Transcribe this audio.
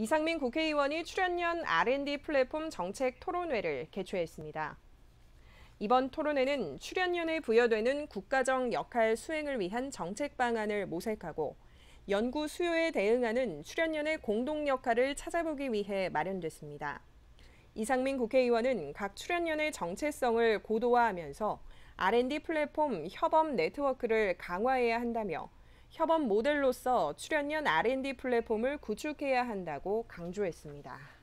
이상민 국회의원이 출연년 R&D 플랫폼 정책 토론회를 개최했습니다. 이번 토론회는 출연년에 부여되는 국가정 역할 수행을 위한 정책 방안을 모색하고 연구 수요에 대응하는 출연년의 공동 역할을 찾아보기 위해 마련됐습니다. 이상민 국회의원은 각 출연년의 정체성을 고도화하면서 R&D 플랫폼 협업 네트워크를 강화해야 한다며 협업 모델로서 출연연 R&D 플랫폼을 구축해야 한다고 강조했습니다.